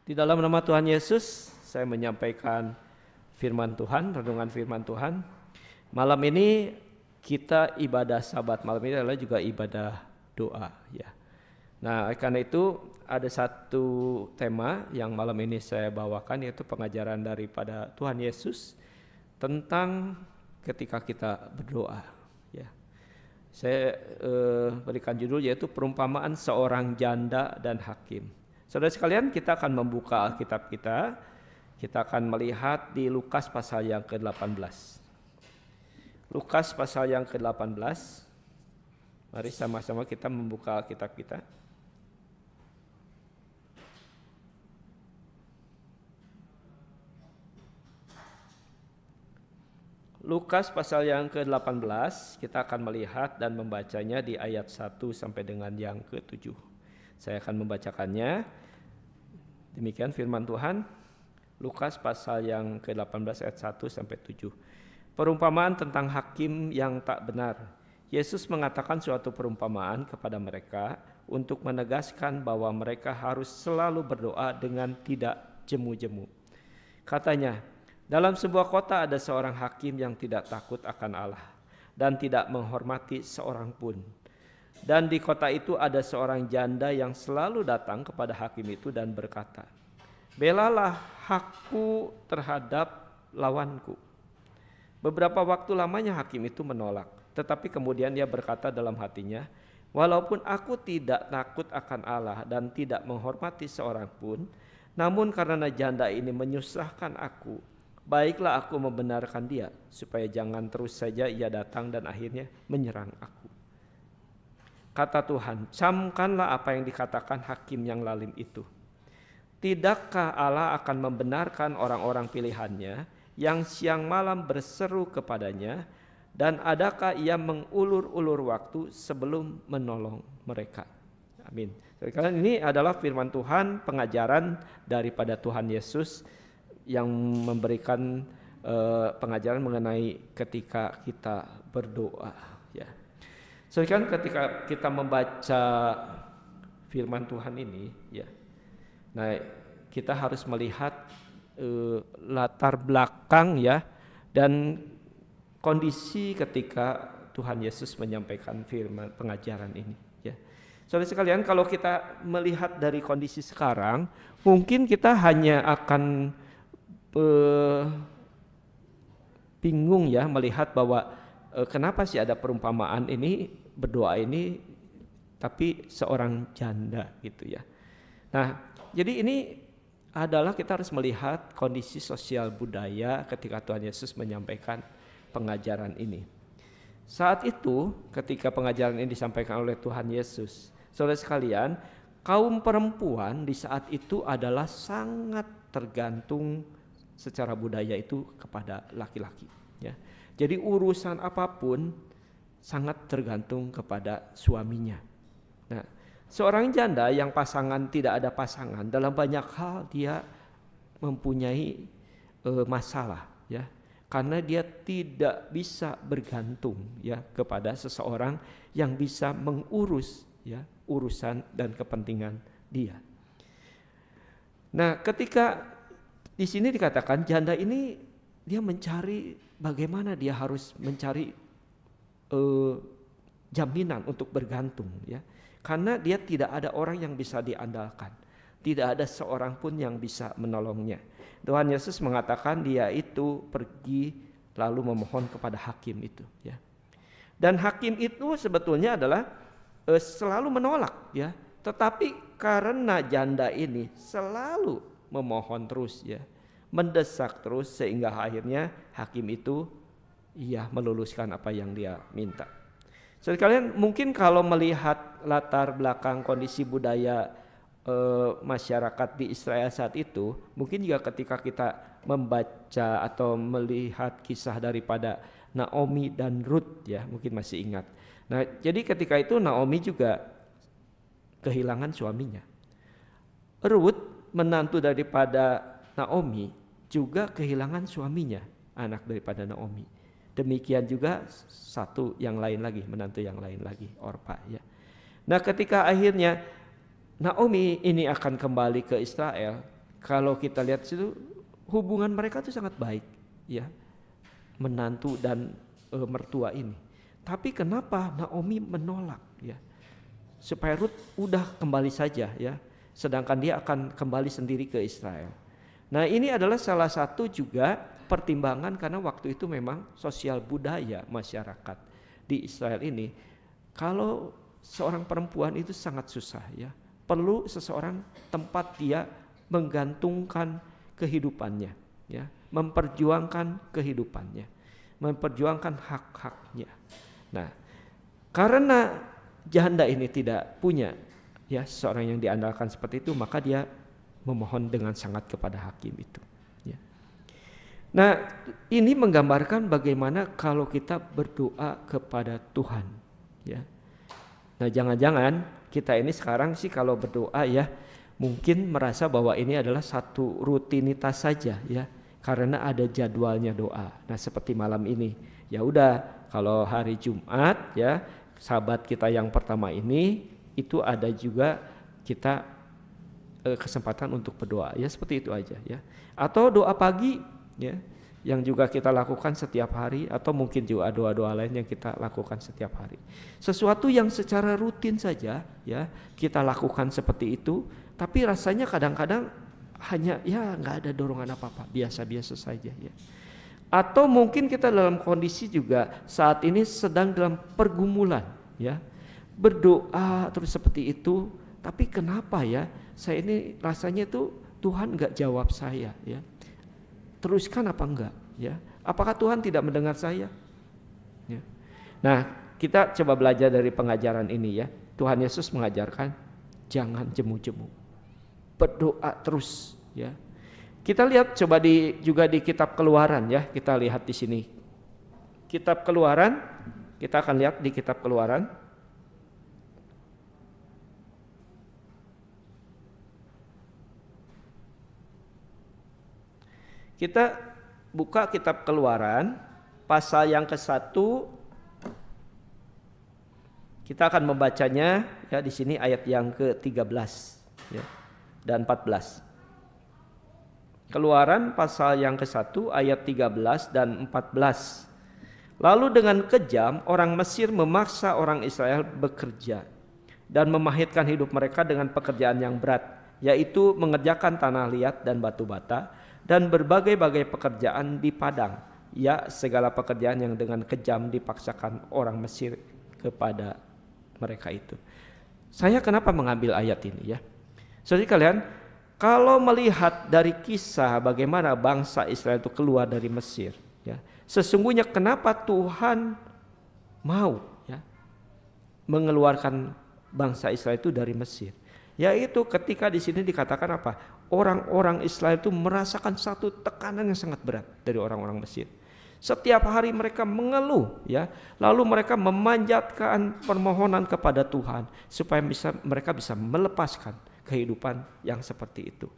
Di dalam nama Tuhan Yesus, saya menyampaikan firman Tuhan, renungan firman Tuhan. Malam ini kita ibadah sabat malam ini adalah juga ibadah doa ya. Nah, karena itu ada satu tema yang malam ini saya bawakan yaitu pengajaran daripada Tuhan Yesus tentang ketika kita berdoa ya. Saya eh, berikan judul yaitu perumpamaan seorang janda dan hakim. Saudara sekalian, kita akan membuka Alkitab kita. Kita akan melihat di Lukas pasal yang ke-18. Lukas pasal yang ke-18. Mari sama-sama kita membuka Alkitab kita. Lukas pasal yang ke-18 kita akan melihat dan membacanya di ayat 1 sampai dengan yang ke-7. Saya akan membacakannya. Demikian firman Tuhan Lukas pasal yang ke-18 ayat 1 sampai 7. Perumpamaan tentang hakim yang tak benar. Yesus mengatakan suatu perumpamaan kepada mereka untuk menegaskan bahwa mereka harus selalu berdoa dengan tidak jemu-jemu. Katanya, dalam sebuah kota ada seorang hakim yang tidak takut akan Allah dan tidak menghormati seorang pun. Dan di kota itu ada seorang janda yang selalu datang kepada hakim itu dan berkata, Belalah hakku terhadap lawanku. Beberapa waktu lamanya hakim itu menolak, tetapi kemudian ia berkata dalam hatinya, Walaupun aku tidak takut akan Allah dan tidak menghormati seorang pun, namun karena janda ini menyusahkan aku, baiklah aku membenarkan dia supaya jangan terus saja ia datang dan akhirnya menyerang aku. Kata Tuhan, camkanlah apa yang dikatakan hakim yang lalim itu. Tidakkah Allah akan membenarkan orang-orang pilihannya yang siang malam berseru kepadanya dan adakah ia mengulur-ulur waktu sebelum menolong mereka? Amin. Sekarang ini adalah firman Tuhan, pengajaran daripada Tuhan Yesus yang memberikan eh, pengajaran mengenai ketika kita berdoa. Sekarang ketika kita membaca firman Tuhan ini, ya, nah kita harus melihat uh, latar belakang ya dan kondisi ketika Tuhan Yesus menyampaikan firman pengajaran ini. Ya. Saudara sekalian, kalau kita melihat dari kondisi sekarang, mungkin kita hanya akan uh, bingung ya melihat bahwa eh, kenapa sih ada perumpamaan ini berdoa ini tapi seorang janda gitu ya. Nah, jadi ini adalah kita harus melihat kondisi sosial budaya ketika Tuhan Yesus menyampaikan pengajaran ini. Saat itu, ketika pengajaran ini disampaikan oleh Tuhan Yesus, saudara sekalian, kaum perempuan di saat itu adalah sangat tergantung secara budaya itu kepada laki-laki. Ya. Jadi urusan apapun sangat tergantung kepada suaminya. Nah, seorang janda yang pasangan tidak ada pasangan dalam banyak hal dia mempunyai e, masalah ya karena dia tidak bisa bergantung ya kepada seseorang yang bisa mengurus ya urusan dan kepentingan dia. Nah, ketika di sini dikatakan janda ini dia mencari bagaimana dia harus mencari eh, jaminan untuk bergantung ya. Karena dia tidak ada orang yang bisa diandalkan. Tidak ada seorang pun yang bisa menolongnya. Tuhan Yesus mengatakan dia itu pergi lalu memohon kepada hakim itu ya. Dan hakim itu sebetulnya adalah eh, selalu menolak ya. Tetapi karena janda ini selalu memohon terus ya, mendesak terus sehingga akhirnya hakim itu ia meluluskan apa yang dia minta. Jadi kalian mungkin kalau melihat latar belakang kondisi budaya e, masyarakat di Israel saat itu, mungkin juga ketika kita membaca atau melihat kisah daripada Naomi dan Ruth ya, mungkin masih ingat. Nah, jadi ketika itu Naomi juga kehilangan suaminya. Ruth menantu daripada Naomi juga kehilangan suaminya, anak daripada Naomi. Demikian juga satu yang lain lagi, menantu yang lain lagi, Orpa ya. Nah, ketika akhirnya Naomi ini akan kembali ke Israel, kalau kita lihat situ hubungan mereka itu sangat baik ya. Menantu dan e, mertua ini. Tapi kenapa Naomi menolak ya? Supaya Ruth udah kembali saja ya, sedangkan dia akan kembali sendiri ke Israel. Nah, ini adalah salah satu juga pertimbangan karena waktu itu memang sosial budaya masyarakat di Israel ini kalau seorang perempuan itu sangat susah ya perlu seseorang tempat dia menggantungkan kehidupannya ya memperjuangkan kehidupannya memperjuangkan hak-haknya nah karena janda ini tidak punya ya seorang yang diandalkan seperti itu maka dia memohon dengan sangat kepada hakim itu Nah, ini menggambarkan bagaimana kalau kita berdoa kepada Tuhan, ya. Nah, jangan-jangan kita ini sekarang sih kalau berdoa ya mungkin merasa bahwa ini adalah satu rutinitas saja ya, karena ada jadwalnya doa. Nah, seperti malam ini. Ya udah, kalau hari Jumat ya, sahabat kita yang pertama ini itu ada juga kita eh, kesempatan untuk berdoa ya seperti itu aja ya. Atau doa pagi ya yang juga kita lakukan setiap hari atau mungkin juga doa-doa lain yang kita lakukan setiap hari. Sesuatu yang secara rutin saja ya kita lakukan seperti itu, tapi rasanya kadang-kadang hanya ya nggak ada dorongan apa-apa, biasa-biasa saja ya. Atau mungkin kita dalam kondisi juga saat ini sedang dalam pergumulan ya. Berdoa terus seperti itu, tapi kenapa ya saya ini rasanya tuh Tuhan nggak jawab saya ya teruskan apa enggak ya apakah Tuhan tidak mendengar saya ya. nah kita coba belajar dari pengajaran ini ya Tuhan Yesus mengajarkan jangan jemu-jemu berdoa terus ya kita lihat coba di juga di kitab keluaran ya kita lihat di sini kitab keluaran kita akan lihat di kitab keluaran Kita buka kitab Keluaran pasal yang ke satu kita akan membacanya ya di sini ayat yang ke-13 ya, dan 14. Keluaran pasal yang ke satu ayat 13 dan 14. Lalu dengan kejam orang Mesir memaksa orang Israel bekerja dan memahitkan hidup mereka dengan pekerjaan yang berat yaitu mengerjakan tanah liat dan batu bata dan berbagai-bagai pekerjaan di padang, ya segala pekerjaan yang dengan kejam dipaksakan orang Mesir kepada mereka itu. Saya kenapa mengambil ayat ini ya? jadi kalian, kalau melihat dari kisah bagaimana bangsa Israel itu keluar dari Mesir, ya, sesungguhnya kenapa Tuhan mau ya mengeluarkan bangsa Israel itu dari Mesir? Yaitu ketika di sini dikatakan apa? orang-orang Israel itu merasakan satu tekanan yang sangat berat dari orang-orang Mesir. Setiap hari mereka mengeluh ya, lalu mereka memanjatkan permohonan kepada Tuhan supaya bisa mereka bisa melepaskan kehidupan yang seperti itu.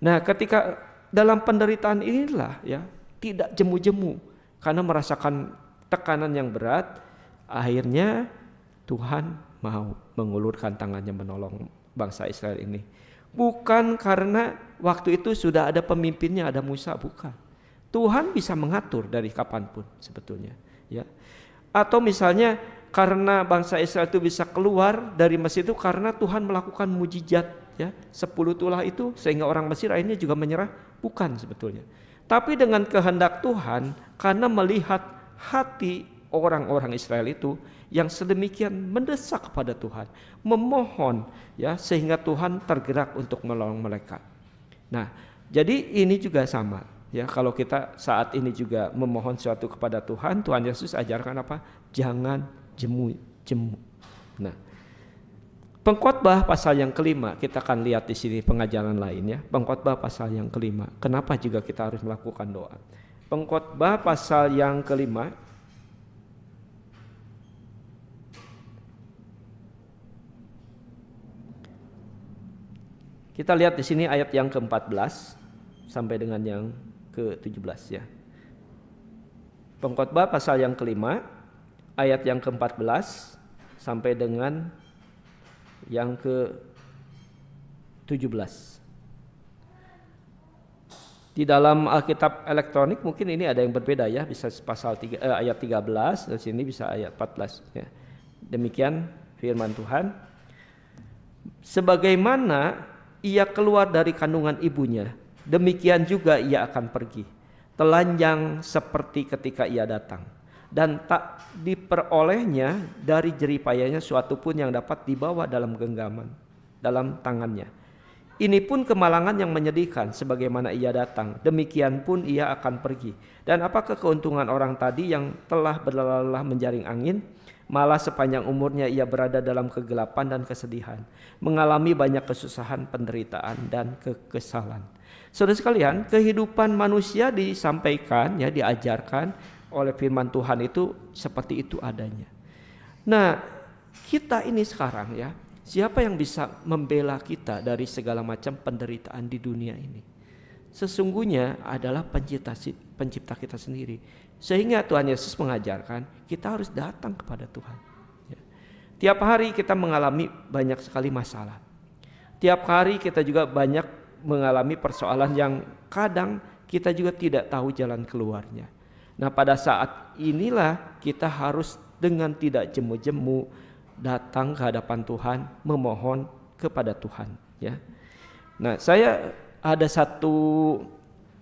Nah, ketika dalam penderitaan inilah ya, tidak jemu-jemu karena merasakan tekanan yang berat, akhirnya Tuhan mau mengulurkan tangannya menolong bangsa Israel ini. Bukan karena waktu itu sudah ada pemimpinnya, ada Musa, bukan. Tuhan bisa mengatur dari kapanpun sebetulnya. Ya. Atau misalnya karena bangsa Israel itu bisa keluar dari Mesir itu karena Tuhan melakukan mujizat ya sepuluh tulah itu sehingga orang Mesir akhirnya juga menyerah bukan sebetulnya tapi dengan kehendak Tuhan karena melihat hati orang-orang Israel itu yang sedemikian mendesak kepada Tuhan, memohon ya sehingga Tuhan tergerak untuk menolong mereka. Nah, jadi ini juga sama ya kalau kita saat ini juga memohon sesuatu kepada Tuhan, Tuhan Yesus ajarkan apa? Jangan jemu jemu. Nah, Pengkhotbah pasal yang kelima, kita akan lihat di sini pengajaran lainnya. Pengkhotbah pasal yang kelima, kenapa juga kita harus melakukan doa? Pengkhotbah pasal yang kelima, Kita lihat di sini ayat yang ke-14 sampai dengan yang ke-17 ya. Pengkhotbah pasal yang kelima ayat yang ke-14 sampai dengan yang ke-17. Di dalam Alkitab elektronik mungkin ini ada yang berbeda ya, bisa pasal 3 eh, ayat 13 dan sini bisa ayat 14 ya. Demikian firman Tuhan. Sebagaimana ia keluar dari kandungan ibunya, demikian juga ia akan pergi, telanjang seperti ketika ia datang dan tak diperolehnya dari jeripayanya suatu pun yang dapat dibawa dalam genggaman dalam tangannya. Ini pun kemalangan yang menyedihkan sebagaimana ia datang, demikian pun ia akan pergi. Dan apakah keuntungan orang tadi yang telah berlalah menjaring angin? Malah sepanjang umurnya ia berada dalam kegelapan dan kesedihan, mengalami banyak kesusahan, penderitaan dan kekesalan. Saudara sekalian, kehidupan manusia disampaikan ya diajarkan oleh firman Tuhan itu seperti itu adanya. Nah, kita ini sekarang ya, siapa yang bisa membela kita dari segala macam penderitaan di dunia ini? sesungguhnya adalah pencipta, pencipta kita sendiri. Sehingga Tuhan Yesus mengajarkan kita harus datang kepada Tuhan. Ya. Tiap hari kita mengalami banyak sekali masalah. Tiap hari kita juga banyak mengalami persoalan yang kadang kita juga tidak tahu jalan keluarnya. Nah pada saat inilah kita harus dengan tidak jemu-jemu datang ke hadapan Tuhan memohon kepada Tuhan. Ya. Nah saya ada satu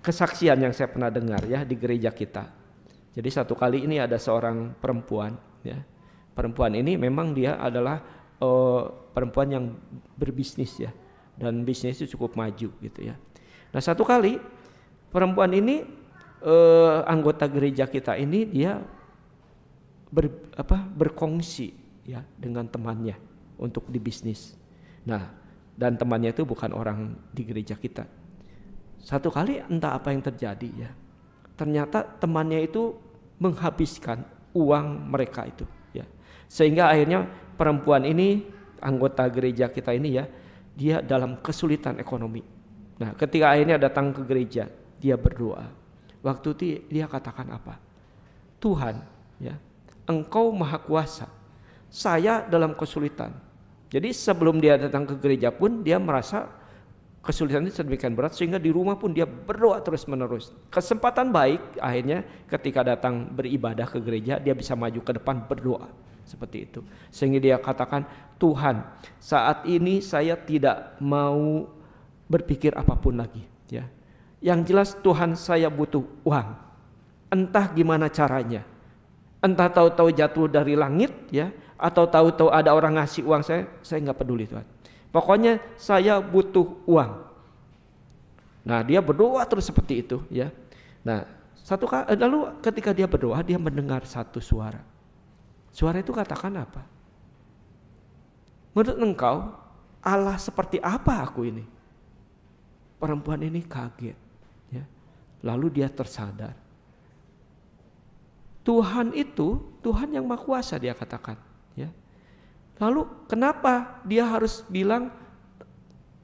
kesaksian yang saya pernah dengar ya di gereja kita. Jadi satu kali ini ada seorang perempuan ya. Perempuan ini memang dia adalah uh, perempuan yang berbisnis ya dan bisnisnya cukup maju gitu ya. Nah, satu kali perempuan ini uh, anggota gereja kita ini dia ber, apa berkongsi ya dengan temannya untuk di bisnis. Nah, dan temannya itu bukan orang di gereja kita. Satu kali entah apa yang terjadi ya. Ternyata temannya itu menghabiskan uang mereka itu ya. Sehingga akhirnya perempuan ini anggota gereja kita ini ya, dia dalam kesulitan ekonomi. Nah, ketika akhirnya datang ke gereja, dia berdoa. Waktu itu dia katakan apa? Tuhan, ya, Engkau Maha Kuasa. Saya dalam kesulitan jadi sebelum dia datang ke gereja pun dia merasa kesulitan sedemikian berat sehingga di rumah pun dia berdoa terus-menerus. Kesempatan baik akhirnya ketika datang beribadah ke gereja dia bisa maju ke depan berdoa seperti itu. Sehingga dia katakan, "Tuhan, saat ini saya tidak mau berpikir apapun lagi." Ya. Yang jelas Tuhan saya butuh uang. Entah gimana caranya. Entah tahu-tahu jatuh dari langit ya atau tahu-tahu ada orang ngasih uang saya, saya nggak peduli Tuhan. Pokoknya saya butuh uang. Nah dia berdoa terus seperti itu ya. Nah satu eh, lalu ketika dia berdoa dia mendengar satu suara. Suara itu katakan apa? Menurut engkau Allah seperti apa aku ini? Perempuan ini kaget. Ya. Lalu dia tersadar. Tuhan itu Tuhan yang maha kuasa dia katakan. Lalu kenapa dia harus bilang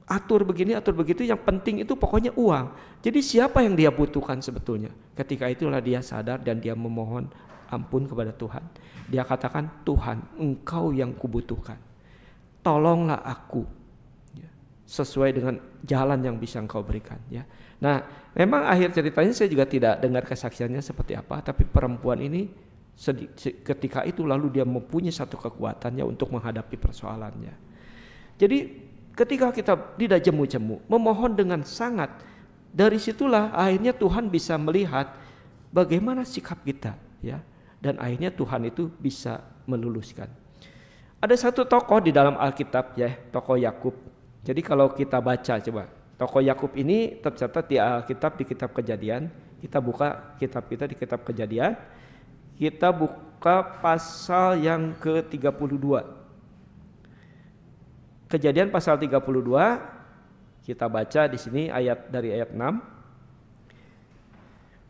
atur begini, atur begitu, yang penting itu pokoknya uang. Jadi siapa yang dia butuhkan sebetulnya? Ketika itulah dia sadar dan dia memohon ampun kepada Tuhan. Dia katakan, Tuhan engkau yang kubutuhkan. Tolonglah aku ya, sesuai dengan jalan yang bisa engkau berikan ya. Nah, memang akhir ceritanya saya juga tidak dengar kesaksiannya seperti apa, tapi perempuan ini ketika itu lalu dia mempunyai satu kekuatannya untuk menghadapi persoalannya. Jadi ketika kita tidak jemu-jemu, memohon dengan sangat, dari situlah akhirnya Tuhan bisa melihat bagaimana sikap kita, ya. Dan akhirnya Tuhan itu bisa meluluskan. Ada satu tokoh di dalam Alkitab ya, tokoh Yakub. Jadi kalau kita baca coba, tokoh Yakub ini tercatat di Alkitab di kitab Kejadian, kita buka kitab kita di kitab Kejadian kita buka pasal yang ke-32. Kejadian pasal 32 kita baca di sini ayat dari ayat 6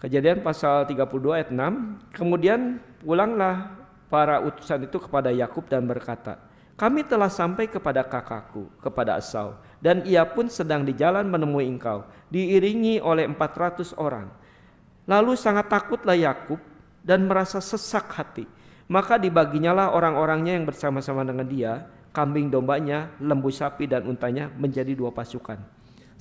Kejadian pasal 32 ayat 6. Kemudian pulanglah para utusan itu kepada Yakub dan berkata, "Kami telah sampai kepada kakakku, kepada Esau, dan ia pun sedang di jalan menemui engkau, diiringi oleh 400 orang." Lalu sangat takutlah Yakub dan merasa sesak hati. Maka dibaginyalah orang-orangnya yang bersama-sama dengan dia, kambing dombanya, lembu sapi dan untanya menjadi dua pasukan.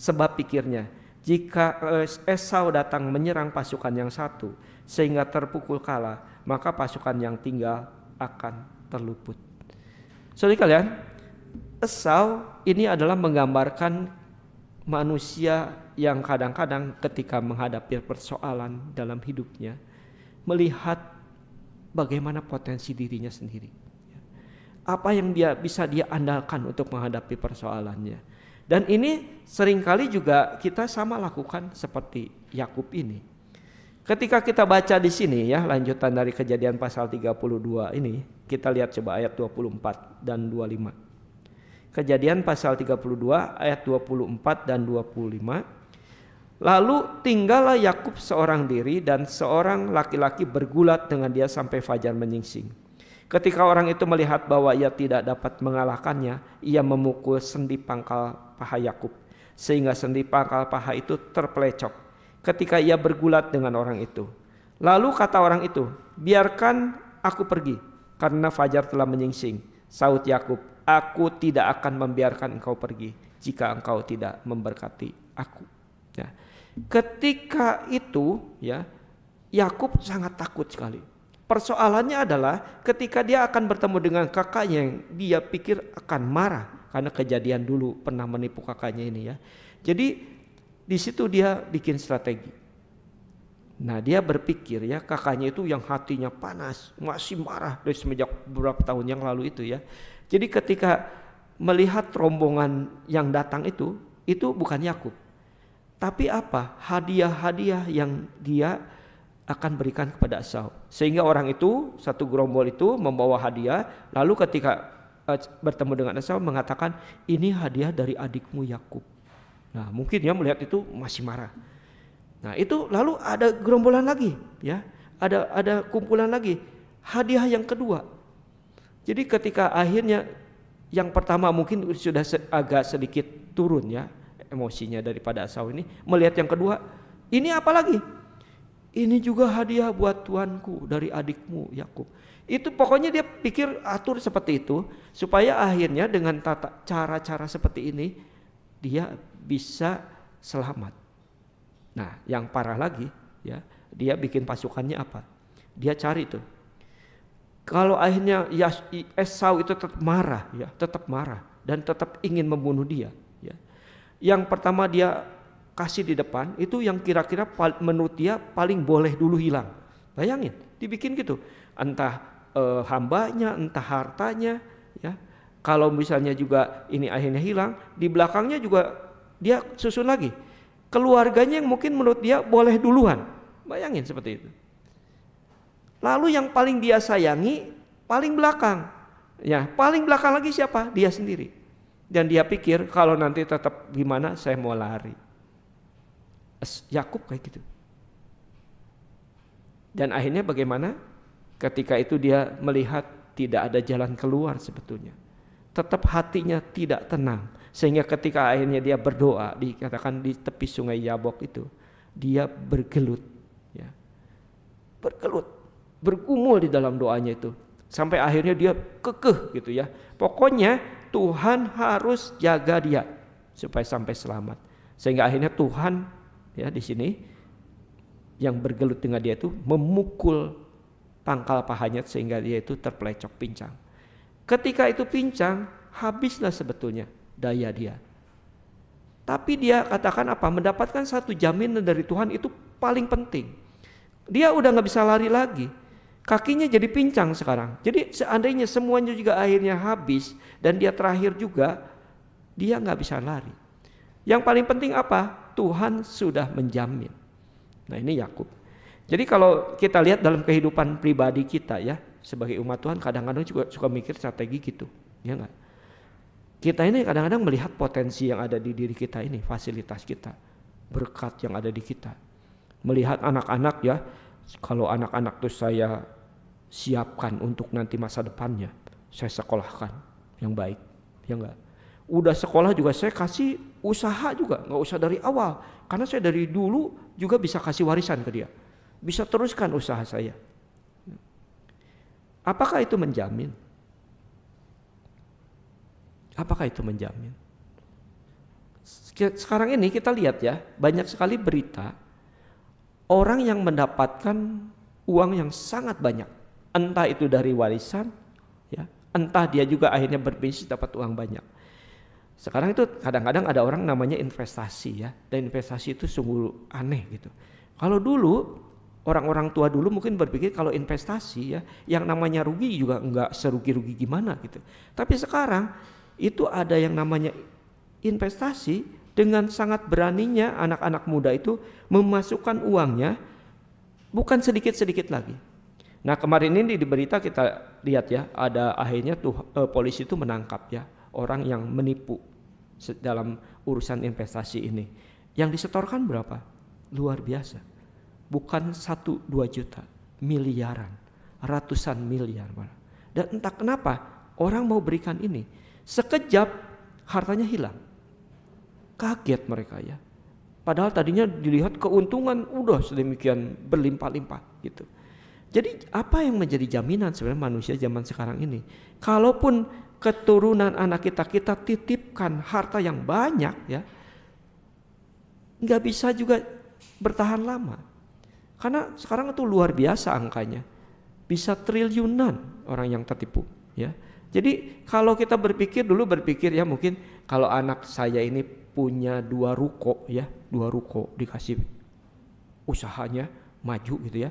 Sebab pikirnya, jika Esau datang menyerang pasukan yang satu sehingga terpukul kalah, maka pasukan yang tinggal akan terluput. Saudara kalian, Esau ini adalah menggambarkan manusia yang kadang-kadang ketika menghadapi persoalan dalam hidupnya, melihat bagaimana potensi dirinya sendiri. Apa yang dia bisa dia andalkan untuk menghadapi persoalannya. Dan ini seringkali juga kita sama lakukan seperti Yakub ini. Ketika kita baca di sini ya lanjutan dari kejadian pasal 32 ini, kita lihat coba ayat 24 dan 25. Kejadian pasal 32 ayat 24 dan 25 Lalu tinggallah Yakub seorang diri dan seorang laki-laki bergulat dengan dia sampai fajar menyingsing. Ketika orang itu melihat bahwa ia tidak dapat mengalahkannya, ia memukul sendi pangkal paha Yakub sehingga sendi pangkal paha itu terpelecok ketika ia bergulat dengan orang itu. Lalu kata orang itu, "Biarkan aku pergi karena fajar telah menyingsing." Saud Yakub, "Aku tidak akan membiarkan engkau pergi jika engkau tidak memberkati aku." Ya. Ketika itu ya Yakub sangat takut sekali. Persoalannya adalah ketika dia akan bertemu dengan kakaknya yang dia pikir akan marah karena kejadian dulu pernah menipu kakaknya ini ya. Jadi di situ dia bikin strategi. Nah dia berpikir ya kakaknya itu yang hatinya panas masih marah dari semenjak beberapa tahun yang lalu itu ya. Jadi ketika melihat rombongan yang datang itu itu bukan Yakub tapi apa? Hadiah-hadiah yang dia akan berikan kepada Esau. Sehingga orang itu, satu gerombol itu membawa hadiah, lalu ketika eh, bertemu dengan Esau mengatakan, "Ini hadiah dari adikmu Yakub." Nah, mungkin dia melihat itu masih marah. Nah, itu lalu ada gerombolan lagi, ya. Ada ada kumpulan lagi, hadiah yang kedua. Jadi ketika akhirnya yang pertama mungkin sudah agak sedikit turun ya emosinya daripada Esau ini melihat yang kedua ini apa lagi ini juga hadiah buat tuanku dari adikmu Yakub itu pokoknya dia pikir atur seperti itu supaya akhirnya dengan tata cara-cara seperti ini dia bisa selamat nah yang parah lagi ya dia bikin pasukannya apa dia cari itu kalau akhirnya Esau itu tetap marah ya tetap marah dan tetap ingin membunuh dia yang pertama dia kasih di depan itu yang kira-kira menurut dia paling boleh dulu hilang. Bayangin, dibikin gitu. Entah e, hambanya, entah hartanya, ya. Kalau misalnya juga ini akhirnya hilang, di belakangnya juga dia susun lagi. Keluarganya yang mungkin menurut dia boleh duluan. Bayangin seperti itu. Lalu yang paling dia sayangi paling belakang. Ya, paling belakang lagi siapa? Dia sendiri. Dan dia pikir kalau nanti tetap gimana saya mau lari. Yakub kayak gitu. Dan akhirnya bagaimana? Ketika itu dia melihat tidak ada jalan keluar sebetulnya. Tetap hatinya tidak tenang. Sehingga ketika akhirnya dia berdoa, dikatakan di tepi sungai Yabok itu, dia bergelut. Ya. Bergelut, bergumul di dalam doanya itu. Sampai akhirnya dia kekeh gitu ya. Pokoknya Tuhan harus jaga dia supaya sampai selamat. Sehingga akhirnya Tuhan ya di sini yang bergelut dengan dia itu memukul pangkal pahanya sehingga dia itu terpelecok pincang. Ketika itu pincang, habislah sebetulnya daya dia. Tapi dia katakan apa? Mendapatkan satu jaminan dari Tuhan itu paling penting. Dia udah nggak bisa lari lagi kakinya jadi pincang sekarang. Jadi seandainya semuanya juga akhirnya habis dan dia terakhir juga, dia nggak bisa lari. Yang paling penting apa? Tuhan sudah menjamin. Nah ini Yakub. Jadi kalau kita lihat dalam kehidupan pribadi kita ya, sebagai umat Tuhan kadang-kadang juga suka mikir strategi gitu, ya nggak? Kita ini kadang-kadang melihat potensi yang ada di diri kita ini, fasilitas kita, berkat yang ada di kita. Melihat anak-anak ya, kalau anak-anak tuh saya siapkan untuk nanti masa depannya. Saya sekolahkan yang baik, ya enggak. Udah sekolah juga saya kasih usaha juga, nggak usah dari awal. Karena saya dari dulu juga bisa kasih warisan ke dia. Bisa teruskan usaha saya. Apakah itu menjamin? Apakah itu menjamin? Sekarang ini kita lihat ya, banyak sekali berita orang yang mendapatkan uang yang sangat banyak, entah itu dari warisan, ya, entah dia juga akhirnya berbisnis dapat uang banyak. Sekarang itu kadang-kadang ada orang namanya investasi ya, dan investasi itu sungguh aneh gitu. Kalau dulu orang-orang tua dulu mungkin berpikir kalau investasi ya, yang namanya rugi juga enggak serugi-rugi gimana gitu. Tapi sekarang itu ada yang namanya investasi dengan sangat beraninya anak-anak muda itu memasukkan uangnya bukan sedikit-sedikit lagi. Nah kemarin ini di berita kita lihat ya ada akhirnya tuh eh, polisi itu menangkap ya orang yang menipu dalam urusan investasi ini. Yang disetorkan berapa? Luar biasa. Bukan satu dua juta, miliaran, ratusan miliar malah. Dan entah kenapa orang mau berikan ini sekejap hartanya hilang Kaget mereka ya. Padahal tadinya dilihat keuntungan udah sedemikian berlimpah-limpah gitu. Jadi apa yang menjadi jaminan sebenarnya manusia zaman sekarang ini? Kalaupun keturunan anak kita kita titipkan harta yang banyak ya, nggak bisa juga bertahan lama. Karena sekarang itu luar biasa angkanya. Bisa triliunan orang yang tertipu ya. Jadi kalau kita berpikir dulu berpikir ya mungkin kalau anak saya ini punya dua ruko ya, dua ruko dikasih usahanya maju gitu ya.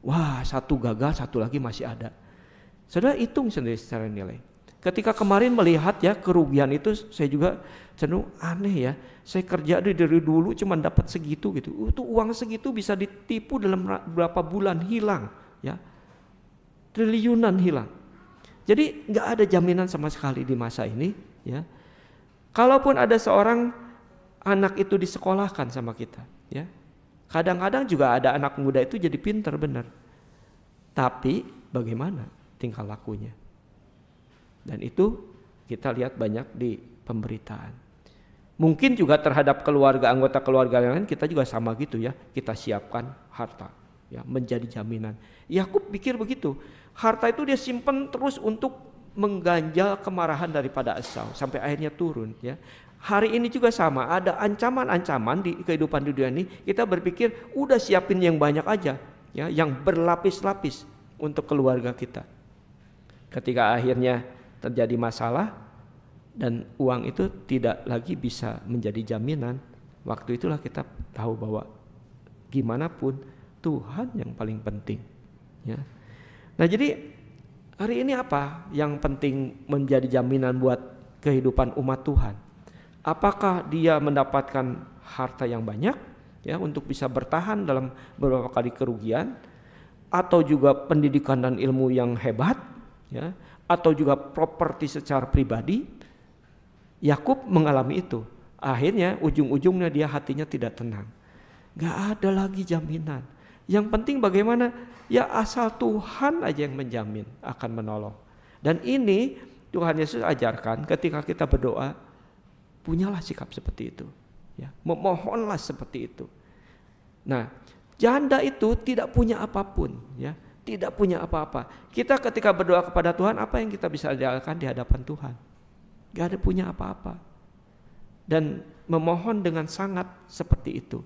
Wah, satu gagal, satu lagi masih ada. Saudara hitung sendiri secara nilai. Ketika kemarin melihat ya kerugian itu saya juga cenderung aneh ya. Saya kerja dari, dari dulu cuma dapat segitu gitu. Itu uang segitu bisa ditipu dalam berapa bulan hilang ya. Triliunan hilang. Jadi nggak ada jaminan sama sekali di masa ini ya. Kalaupun ada seorang anak itu disekolahkan sama kita, ya. Kadang-kadang juga ada anak muda itu jadi pinter benar. Tapi bagaimana tingkah lakunya? Dan itu kita lihat banyak di pemberitaan. Mungkin juga terhadap keluarga anggota keluarga yang lain kita juga sama gitu ya. Kita siapkan harta ya menjadi jaminan. Yakub ya, pikir begitu. Harta itu dia simpan terus untuk mengganjal kemarahan daripada Esau sampai akhirnya turun ya. Hari ini juga sama, ada ancaman-ancaman di kehidupan dunia ini, kita berpikir udah siapin yang banyak aja ya, yang berlapis-lapis untuk keluarga kita. Ketika akhirnya terjadi masalah dan uang itu tidak lagi bisa menjadi jaminan, waktu itulah kita tahu bahwa gimana pun Tuhan yang paling penting ya. Nah, jadi Hari ini apa yang penting menjadi jaminan buat kehidupan umat Tuhan? Apakah dia mendapatkan harta yang banyak ya untuk bisa bertahan dalam beberapa kali kerugian atau juga pendidikan dan ilmu yang hebat ya atau juga properti secara pribadi Yakub mengalami itu. Akhirnya ujung-ujungnya dia hatinya tidak tenang. Gak ada lagi jaminan. Yang penting bagaimana ya asal Tuhan aja yang menjamin akan menolong. Dan ini Tuhan Yesus ajarkan ketika kita berdoa, punyalah sikap seperti itu. Ya, memohonlah seperti itu. Nah, janda itu tidak punya apapun, ya, tidak punya apa-apa. Kita ketika berdoa kepada Tuhan, apa yang kita bisa jalankan di hadapan Tuhan? Gak ada punya apa-apa. Dan memohon dengan sangat seperti itu.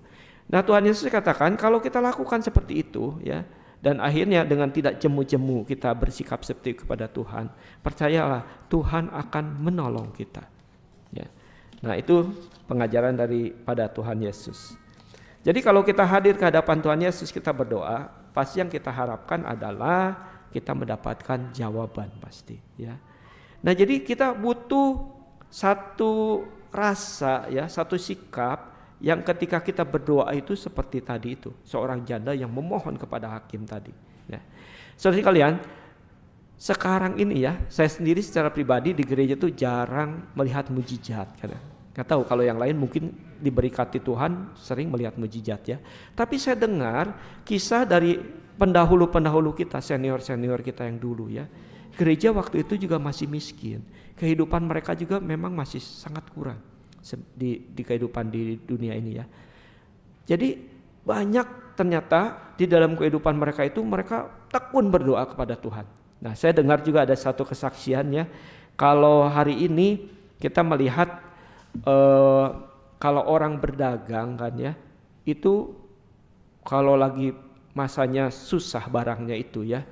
Nah, Tuhan Yesus katakan kalau kita lakukan seperti itu, ya, dan akhirnya dengan tidak cemu-cemu kita bersikap seperti kepada Tuhan. Percayalah Tuhan akan menolong kita. Ya. Nah itu pengajaran daripada Tuhan Yesus. Jadi kalau kita hadir ke hadapan Tuhan Yesus kita berdoa, pasti yang kita harapkan adalah kita mendapatkan jawaban pasti ya. Nah, jadi kita butuh satu rasa ya, satu sikap yang ketika kita berdoa itu seperti tadi itu seorang janda yang memohon kepada hakim tadi. Ya. Saudara kalian, sekarang ini ya saya sendiri secara pribadi di gereja itu jarang melihat mujizat karena ya. nggak tahu kalau yang lain mungkin diberkati Tuhan sering melihat mujizat ya. Tapi saya dengar kisah dari pendahulu-pendahulu kita, senior-senior kita yang dulu ya. Gereja waktu itu juga masih miskin, kehidupan mereka juga memang masih sangat kurang di, di kehidupan di dunia ini ya. Jadi banyak ternyata di dalam kehidupan mereka itu mereka tekun berdoa kepada Tuhan. Nah saya dengar juga ada satu kesaksian ya, kalau hari ini kita melihat eh, kalau orang berdagang kan ya, itu kalau lagi masanya susah barangnya itu ya,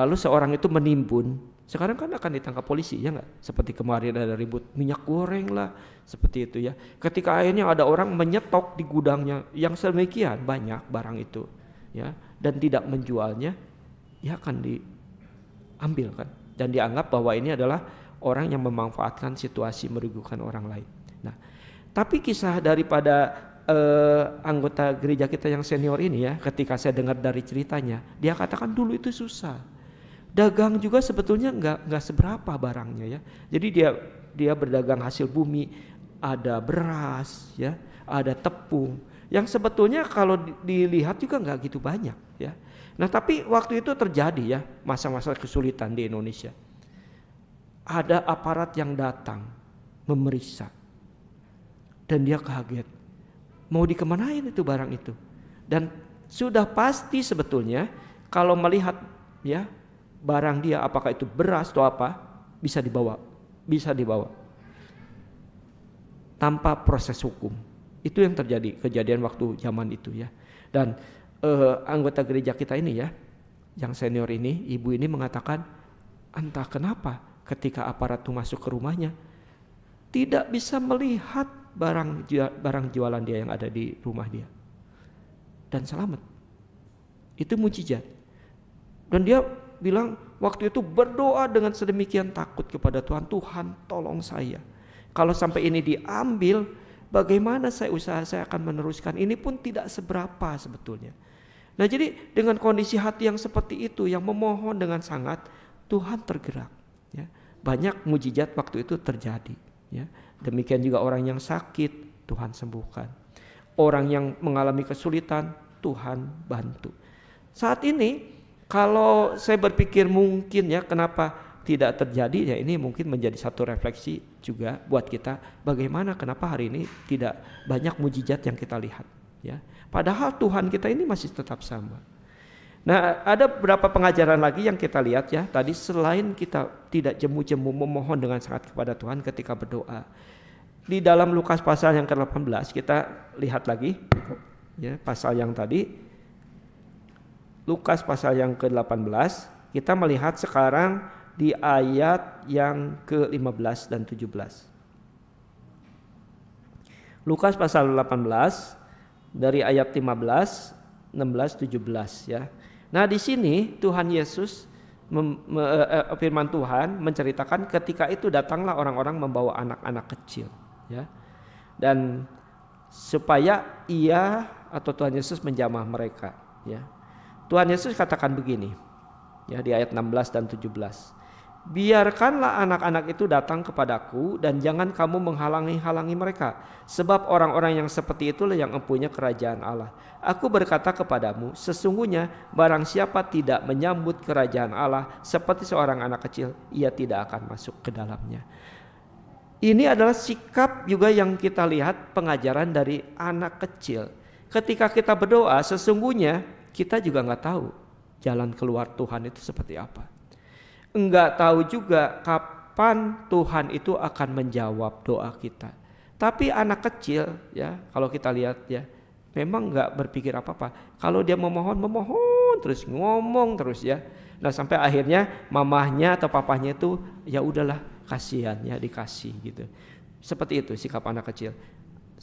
lalu seorang itu menimbun sekarang kan akan ditangkap polisi ya nggak? Seperti kemarin ada ribut minyak goreng lah, seperti itu ya. Ketika akhirnya ada orang menyetok di gudangnya yang sedemikian banyak barang itu ya dan tidak menjualnya ya akan diambil kan dan dianggap bahwa ini adalah orang yang memanfaatkan situasi merugikan orang lain. Nah, tapi kisah daripada eh, anggota gereja kita yang senior ini ya, ketika saya dengar dari ceritanya, dia katakan dulu itu susah dagang juga sebetulnya nggak nggak seberapa barangnya ya jadi dia dia berdagang hasil bumi ada beras ya ada tepung yang sebetulnya kalau dilihat juga nggak gitu banyak ya nah tapi waktu itu terjadi ya masa-masa kesulitan di Indonesia ada aparat yang datang memeriksa dan dia kaget mau dikemanain itu barang itu dan sudah pasti sebetulnya kalau melihat ya barang dia apakah itu beras atau apa bisa dibawa bisa dibawa tanpa proses hukum itu yang terjadi kejadian waktu zaman itu ya dan eh, anggota gereja kita ini ya yang senior ini ibu ini mengatakan entah kenapa ketika aparat itu masuk ke rumahnya tidak bisa melihat barang barang jualan dia yang ada di rumah dia dan selamat itu mujizat dan dia bilang waktu itu berdoa dengan sedemikian takut kepada Tuhan, Tuhan tolong saya. Kalau sampai ini diambil, bagaimana saya usaha saya akan meneruskan? Ini pun tidak seberapa sebetulnya. Nah, jadi dengan kondisi hati yang seperti itu yang memohon dengan sangat, Tuhan tergerak, ya. Banyak mujizat waktu itu terjadi, ya. Demikian juga orang yang sakit, Tuhan sembuhkan. Orang yang mengalami kesulitan, Tuhan bantu. Saat ini kalau saya berpikir mungkin ya kenapa tidak terjadi ya ini mungkin menjadi satu refleksi juga buat kita bagaimana kenapa hari ini tidak banyak mujizat yang kita lihat ya. Padahal Tuhan kita ini masih tetap sama. Nah, ada beberapa pengajaran lagi yang kita lihat ya. Tadi selain kita tidak jemu-jemu memohon dengan sangat kepada Tuhan ketika berdoa. Di dalam Lukas pasal yang ke-18 kita lihat lagi ya pasal yang tadi Lukas pasal yang ke-18, kita melihat sekarang di ayat yang ke-15 dan 17. Lukas pasal 18 dari ayat 15, 16, 17 ya. Nah, di sini Tuhan Yesus mem, me, eh, eh, firman Tuhan menceritakan ketika itu datanglah orang-orang membawa anak-anak kecil ya. Dan supaya ia atau Tuhan Yesus menjamah mereka ya. Tuhan Yesus katakan begini. Ya di ayat 16 dan 17. Biarkanlah anak-anak itu datang kepadaku dan jangan kamu menghalangi-halangi mereka sebab orang-orang yang seperti itulah yang mempunyai kerajaan Allah. Aku berkata kepadamu, sesungguhnya barang siapa tidak menyambut kerajaan Allah seperti seorang anak kecil, ia tidak akan masuk ke dalamnya. Ini adalah sikap juga yang kita lihat pengajaran dari anak kecil. Ketika kita berdoa, sesungguhnya kita juga nggak tahu jalan keluar Tuhan itu seperti apa. Enggak tahu juga kapan Tuhan itu akan menjawab doa kita. Tapi anak kecil ya, kalau kita lihat ya, memang nggak berpikir apa-apa. Kalau dia memohon, memohon terus ngomong terus ya. Nah sampai akhirnya mamahnya atau papahnya itu ya udahlah kasihan ya dikasih gitu. Seperti itu sikap anak kecil.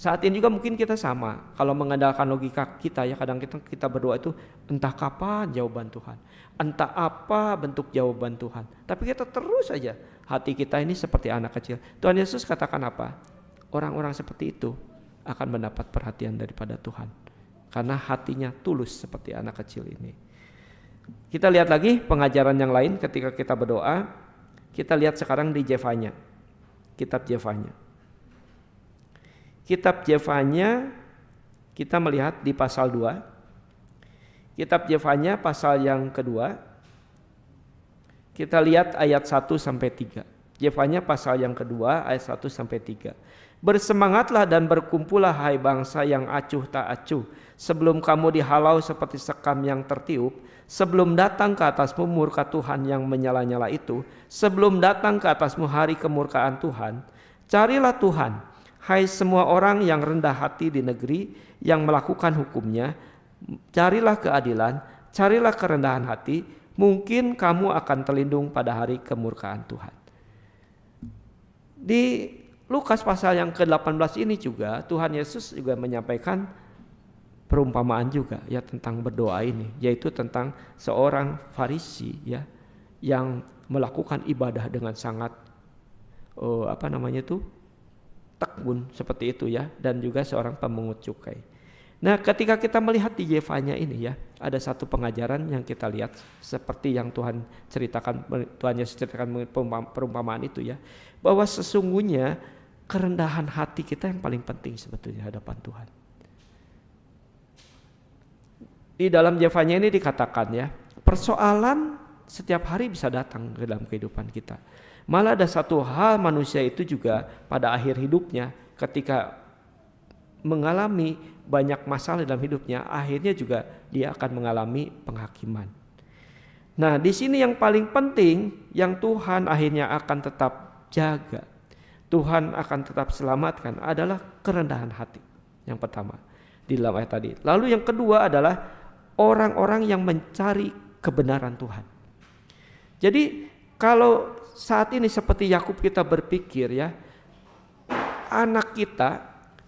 Saat ini juga mungkin kita sama. Kalau mengandalkan logika kita ya kadang kita kita berdoa itu entah kapan jawaban Tuhan, entah apa bentuk jawaban Tuhan. Tapi kita terus saja hati kita ini seperti anak kecil. Tuhan Yesus katakan apa? Orang-orang seperti itu akan mendapat perhatian daripada Tuhan karena hatinya tulus seperti anak kecil ini. Kita lihat lagi pengajaran yang lain ketika kita berdoa. Kita lihat sekarang di Jevanya. Kitab Jevanya. Kitab Jevanya kita melihat di pasal 2. Kitab Jevanya pasal yang kedua. Kita lihat ayat 1 sampai 3. Jevanya pasal yang kedua ayat 1 sampai 3. Bersemangatlah dan berkumpullah hai bangsa yang acuh tak acuh sebelum kamu dihalau seperti sekam yang tertiup sebelum datang ke atasmu murka Tuhan yang menyala-nyala itu sebelum datang ke atasmu hari kemurkaan Tuhan carilah Tuhan Hai semua orang yang rendah hati di negeri yang melakukan hukumnya, carilah keadilan, carilah kerendahan hati, mungkin kamu akan terlindung pada hari kemurkaan Tuhan. Di Lukas pasal yang ke-18 ini juga Tuhan Yesus juga menyampaikan perumpamaan juga ya tentang berdoa ini, yaitu tentang seorang Farisi ya yang melakukan ibadah dengan sangat oh, apa namanya tuh takbun seperti itu ya dan juga seorang pemungut cukai. Nah, ketika kita melihat di Yevanya ini ya, ada satu pengajaran yang kita lihat seperti yang Tuhan ceritakan Tuhan Yesus ceritakan perumpamaan itu ya, bahwa sesungguhnya kerendahan hati kita yang paling penting sebetulnya hadapan Tuhan. Di dalam Yevanya ini dikatakan ya, persoalan setiap hari bisa datang ke dalam kehidupan kita Malah ada satu hal manusia itu juga pada akhir hidupnya ketika mengalami banyak masalah dalam hidupnya, akhirnya juga dia akan mengalami penghakiman. Nah, di sini yang paling penting yang Tuhan akhirnya akan tetap jaga, Tuhan akan tetap selamatkan adalah kerendahan hati. Yang pertama di dalam ayat tadi. Lalu yang kedua adalah orang-orang yang mencari kebenaran Tuhan. Jadi kalau saat ini seperti Yakub kita berpikir ya, anak kita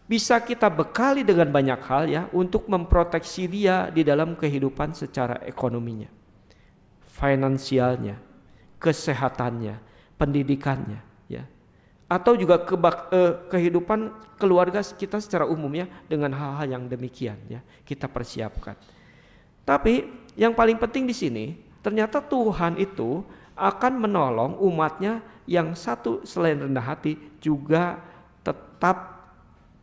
bisa kita bekali dengan banyak hal ya untuk memproteksi dia di dalam kehidupan secara ekonominya, finansialnya, kesehatannya, pendidikannya ya. Atau juga kebak, eh, kehidupan keluarga kita secara umumnya dengan hal-hal yang demikian ya, kita persiapkan. Tapi yang paling penting di sini ternyata Tuhan itu akan menolong umatnya yang satu selain rendah hati juga tetap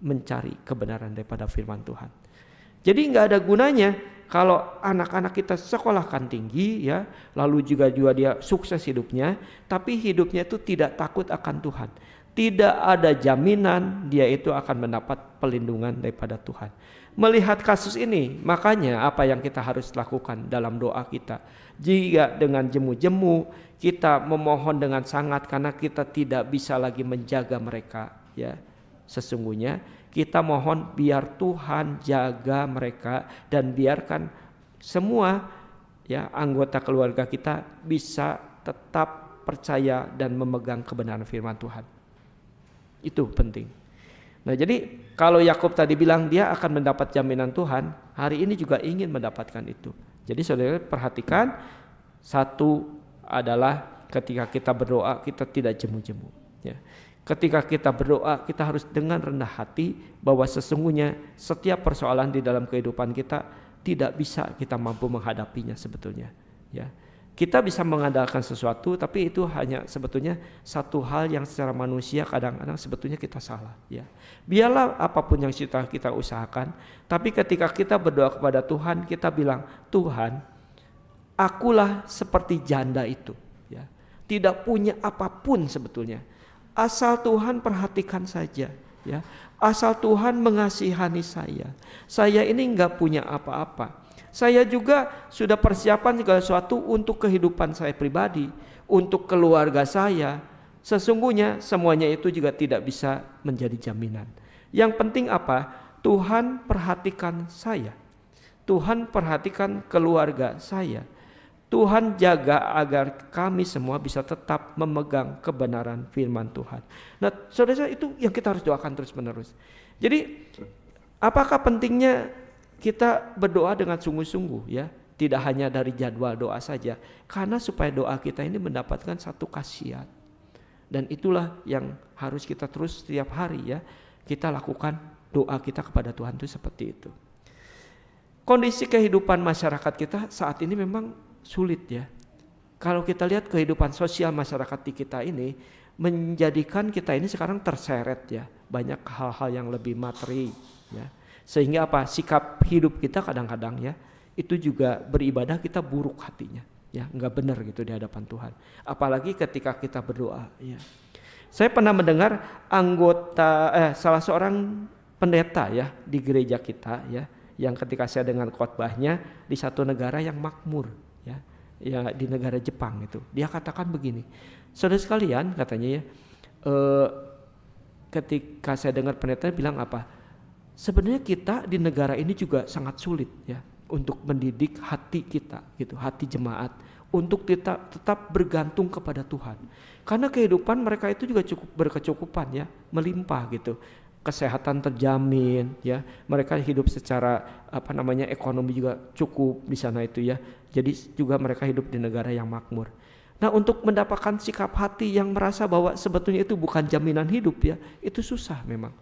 mencari kebenaran daripada firman Tuhan. Jadi nggak ada gunanya kalau anak-anak kita sekolahkan tinggi ya, lalu juga juga dia sukses hidupnya, tapi hidupnya itu tidak takut akan Tuhan. Tidak ada jaminan dia itu akan mendapat pelindungan daripada Tuhan. Melihat kasus ini, makanya apa yang kita harus lakukan dalam doa kita? Jika dengan jemu-jemu kita memohon dengan sangat karena kita tidak bisa lagi menjaga mereka, ya. Sesungguhnya kita mohon biar Tuhan jaga mereka dan biarkan semua ya anggota keluarga kita bisa tetap percaya dan memegang kebenaran firman Tuhan. Itu penting. Nah, jadi kalau Yakub tadi bilang dia akan mendapat jaminan Tuhan, hari ini juga ingin mendapatkan itu. Jadi saudara perhatikan satu adalah ketika kita berdoa kita tidak jemu-jemu. Ya. Ketika kita berdoa kita harus dengan rendah hati bahwa sesungguhnya setiap persoalan di dalam kehidupan kita tidak bisa kita mampu menghadapinya sebetulnya. Ya kita bisa mengandalkan sesuatu tapi itu hanya sebetulnya satu hal yang secara manusia kadang-kadang sebetulnya kita salah ya biarlah apapun yang kita kita usahakan tapi ketika kita berdoa kepada Tuhan kita bilang Tuhan akulah seperti janda itu ya tidak punya apapun sebetulnya asal Tuhan perhatikan saja ya asal Tuhan mengasihani saya saya ini nggak punya apa-apa saya juga sudah persiapan segala sesuatu untuk kehidupan saya pribadi, untuk keluarga saya. Sesungguhnya semuanya itu juga tidak bisa menjadi jaminan. Yang penting apa? Tuhan perhatikan saya. Tuhan perhatikan keluarga saya. Tuhan jaga agar kami semua bisa tetap memegang kebenaran firman Tuhan. Nah, saudara saudara itu yang kita harus doakan terus-menerus. Jadi, apakah pentingnya kita berdoa dengan sungguh-sungguh ya, tidak hanya dari jadwal doa saja, karena supaya doa kita ini mendapatkan satu khasiat. Dan itulah yang harus kita terus setiap hari ya, kita lakukan doa kita kepada Tuhan itu seperti itu. Kondisi kehidupan masyarakat kita saat ini memang sulit ya. Kalau kita lihat kehidupan sosial masyarakat di kita ini menjadikan kita ini sekarang terseret ya banyak hal-hal yang lebih materi ya sehingga apa? Sikap hidup kita kadang-kadang ya, itu juga beribadah kita buruk hatinya, ya, nggak benar gitu di hadapan Tuhan. Apalagi ketika kita berdoa, ya. Saya pernah mendengar anggota eh salah seorang pendeta ya di gereja kita ya, yang ketika saya dengan khotbahnya di satu negara yang makmur ya, ya di negara Jepang itu. Dia katakan begini. Saudara sekalian katanya ya, eh, ketika saya dengar pendeta bilang apa? Sebenarnya kita di negara ini juga sangat sulit ya untuk mendidik hati kita gitu, hati jemaat untuk tetap, tetap bergantung kepada Tuhan. Karena kehidupan mereka itu juga cukup berkecukupan ya, melimpah gitu. Kesehatan terjamin ya. Mereka hidup secara apa namanya ekonomi juga cukup di sana itu ya. Jadi juga mereka hidup di negara yang makmur. Nah, untuk mendapatkan sikap hati yang merasa bahwa sebetulnya itu bukan jaminan hidup ya, itu susah memang.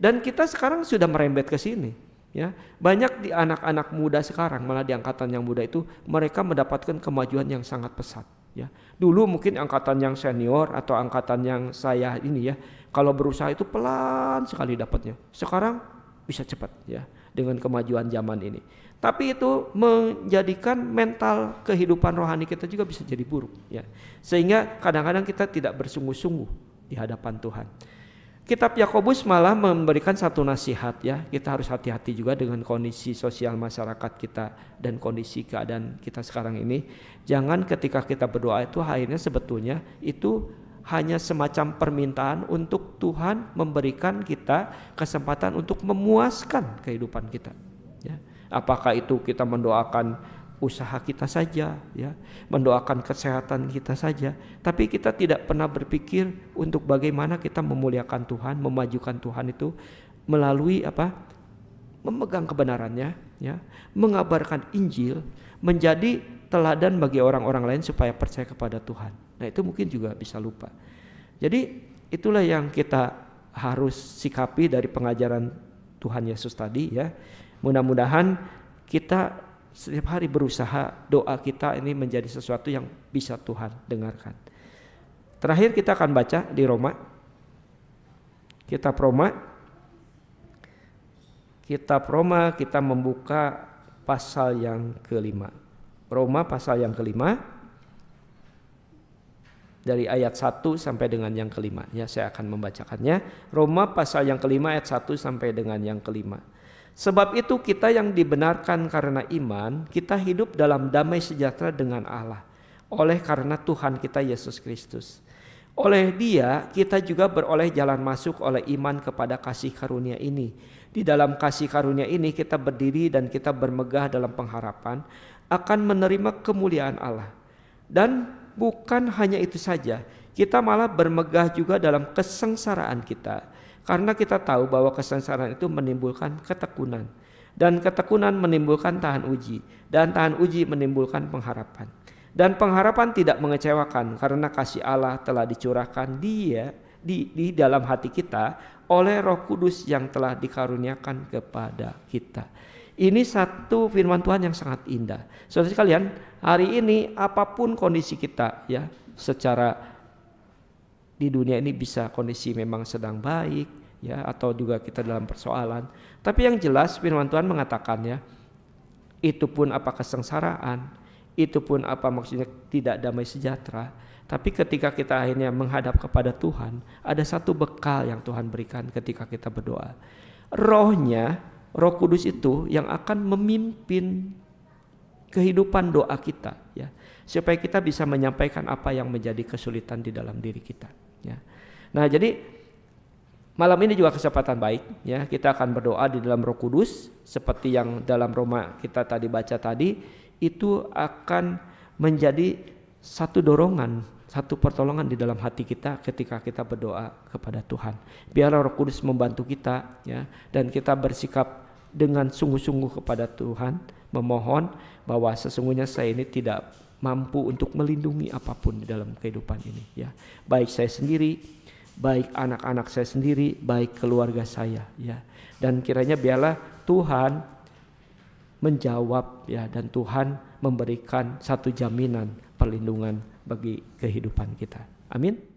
Dan kita sekarang sudah merembet ke sini. Ya, banyak di anak-anak muda sekarang, malah di angkatan yang muda itu mereka mendapatkan kemajuan yang sangat pesat. Ya, dulu mungkin angkatan yang senior atau angkatan yang saya ini ya, kalau berusaha itu pelan sekali dapatnya. Sekarang bisa cepat ya dengan kemajuan zaman ini. Tapi itu menjadikan mental kehidupan rohani kita juga bisa jadi buruk ya. Sehingga kadang-kadang kita tidak bersungguh-sungguh di hadapan Tuhan. Kitab Yakobus malah memberikan satu nasihat ya, kita harus hati-hati juga dengan kondisi sosial masyarakat kita dan kondisi keadaan kita sekarang ini. Jangan ketika kita berdoa itu akhirnya sebetulnya itu hanya semacam permintaan untuk Tuhan memberikan kita kesempatan untuk memuaskan kehidupan kita. Ya. Apakah itu kita mendoakan usaha kita saja ya mendoakan kesehatan kita saja tapi kita tidak pernah berpikir untuk bagaimana kita memuliakan Tuhan memajukan Tuhan itu melalui apa memegang kebenarannya ya mengabarkan Injil menjadi teladan bagi orang-orang lain supaya percaya kepada Tuhan nah itu mungkin juga bisa lupa jadi itulah yang kita harus sikapi dari pengajaran Tuhan Yesus tadi ya mudah-mudahan kita setiap hari berusaha doa kita ini menjadi sesuatu yang bisa Tuhan dengarkan. Terakhir kita akan baca di Roma. Kitab Roma. Kitab Roma kita membuka pasal yang kelima. Roma pasal yang kelima dari ayat 1 sampai dengan yang kelima. Ya, saya akan membacakannya. Roma pasal yang kelima ayat 1 sampai dengan yang kelima. Sebab itu kita yang dibenarkan karena iman, kita hidup dalam damai sejahtera dengan Allah oleh karena Tuhan kita Yesus Kristus. Oleh dia kita juga beroleh jalan masuk oleh iman kepada kasih karunia ini. Di dalam kasih karunia ini kita berdiri dan kita bermegah dalam pengharapan akan menerima kemuliaan Allah. Dan bukan hanya itu saja, kita malah bermegah juga dalam kesengsaraan kita karena kita tahu bahwa kesengsaraan itu menimbulkan ketekunan dan ketekunan menimbulkan tahan uji dan tahan uji menimbulkan pengharapan. Dan pengharapan tidak mengecewakan karena kasih Allah telah dicurahkan dia di, di dalam hati kita oleh Roh Kudus yang telah dikaruniakan kepada kita. Ini satu firman Tuhan yang sangat indah. Saudara sekalian, hari ini apapun kondisi kita ya, secara di dunia ini bisa kondisi memang sedang baik ya atau juga kita dalam persoalan. Tapi yang jelas firman Tuhan mengatakan ya, itu pun apa kesengsaraan, itu pun apa maksudnya tidak damai sejahtera. Tapi ketika kita akhirnya menghadap kepada Tuhan, ada satu bekal yang Tuhan berikan ketika kita berdoa. Rohnya, Roh Kudus itu yang akan memimpin kehidupan doa kita ya supaya kita bisa menyampaikan apa yang menjadi kesulitan di dalam diri kita. Ya. Nah jadi malam ini juga kesempatan baik ya kita akan berdoa di dalam Roh Kudus seperti yang dalam Roma kita tadi baca tadi itu akan menjadi satu dorongan satu pertolongan di dalam hati kita ketika kita berdoa kepada Tuhan. Biarlah Roh Kudus membantu kita ya dan kita bersikap dengan sungguh-sungguh kepada Tuhan, memohon bahwa sesungguhnya saya ini tidak mampu untuk melindungi apapun di dalam kehidupan ini ya baik saya sendiri baik anak-anak saya sendiri baik keluarga saya ya dan kiranya biarlah Tuhan menjawab ya dan Tuhan memberikan satu jaminan perlindungan bagi kehidupan kita amin